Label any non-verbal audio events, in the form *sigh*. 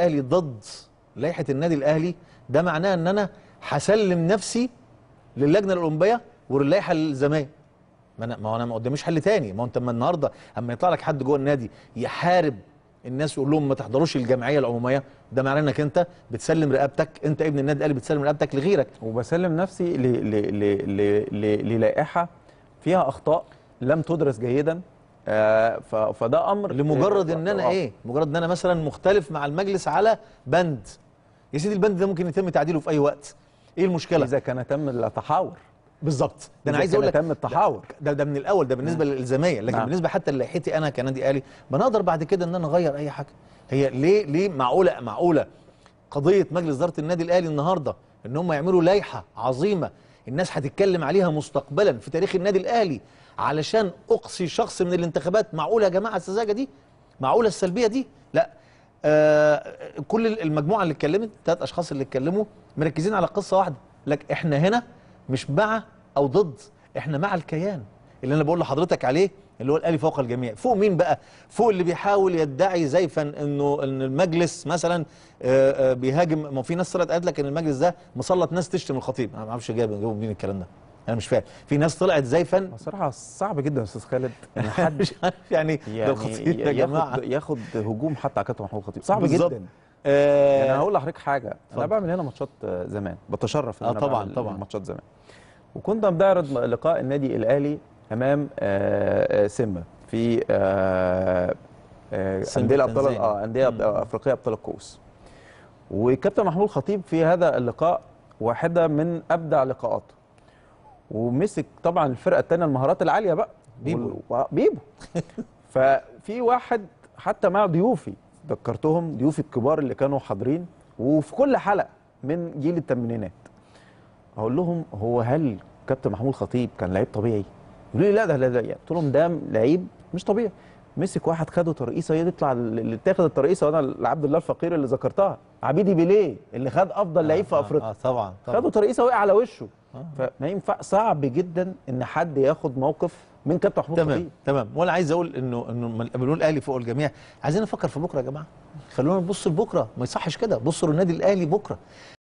الاهلي ضد لائحه النادي الاهلي ده معناه ان انا هسلم نفسي للجنه الاولمبيه وللائحه الزمان ما انا ما انا ما قداميش حل تاني ما انت اما النهارده اما يطلع لك حد جوه النادي يحارب الناس يقول لهم ما تحضروش الجمعيه العموميه ده معناه انك انت بتسلم رقبتك انت ابن النادي الاهلي بتسلم رقبتك لغيرك وبسلم نفسي للائحه فيها اخطاء لم تدرس جيدا آه، فده امر لمجرد آه، ان انا آه. ايه مجرد ان انا مثلا مختلف مع المجلس على بند يا سيدي البند ده ممكن يتم تعديله في اي وقت ايه المشكله اذا كان تم التحاور بالظبط ده انا عايز اقول لك تم التحاور ده ده من الاول ده بالنسبه نعم. للالزاميه لكن نعم. بالنسبه حتى للائحتي انا كنادي اهلي بنقدر بعد كده ان انا اغير اي حاجه هي ليه ليه معقوله معقوله قضيه مجلس اداره النادي الاهلي النهارده ان هم يعملوا لائحه عظيمه الناس هتتكلم عليها مستقبلا في تاريخ النادي الاهلي علشان اقصي شخص من الانتخابات معقوله يا جماعه السذاجه دي معقوله السلبيه دي لا آه كل المجموعه اللي اتكلمت ثلاث اشخاص اللي اتكلموا مركزين على قصه واحده لك احنا هنا مش مع او ضد احنا مع الكيان اللي انا بقول لحضرتك عليه اللي هو الالي فوق الجميع فوق مين بقى فوق اللي بيحاول يدعي زيفا انه ان المجلس مثلا آه، آه، بيهاجم ما في ناس طلعت قالت لك ان المجلس ده مسلط ناس تشتم الخطيب انا ما اعرفش جاب جابوا منين الكلام ده انا مش فاهم في ناس طلعت زيفا بصراحه صعب جدا يا استاذ خالد ان *laughs* حد مش عارف يعني, يعني ده الخطيب يا جماعه ياخد هجوم حتى على كابتن محمود الخطيب صعب بالزبط. جدا آه يعني انا آه، هقول لحضرتك حاجه طبعا. انا بعمل هنا ماتشات زمان بتشرف ان آه انا طبعا بعمل طبعا ماتشات زمان وكنت بنعرض لقاء النادي الاهلي امام آه، آه، سمه في آه، انديه ابطال اه انديه افريقيه ابطال الكؤوس وكابتن محمود خطيب في هذا اللقاء واحده من ابدع لقاءاته ومسك طبعا الفرقه الثانيه المهارات العاليه بقى بيبو بيبو *laughs* ففي واحد حتى مع ضيوفي ذكرتهم ضيوفي الكبار اللي كانوا حاضرين وفي كل حلقه من جيل الثمانينات اقول لهم هو هل كابتن محمود خطيب كان لعيب طبيعي يقولوا لي لا ده ده قلت لهم ده لعيب مش طبيعي مسك واحد خده ترقيصه يطلع اللي اتاخد الترقيصه وانا لعبد الله الفقير اللي ذكرتها عبيدي بيليه اللي خد افضل لعيب في آه، آه، افريقيا آه, طبعا, طبعا خده ترقيصه وقع على وشه آه. فما ينفع صعب جدا ان حد ياخد موقف من كابتن محمود تمام فيه. تمام وانا عايز اقول انه انه من بنقول الاهلي فوق الجميع عايزين نفكر في بكره يا جماعه خلونا نبص لبكره ما يصحش كده بصوا للنادي الاهلي بكره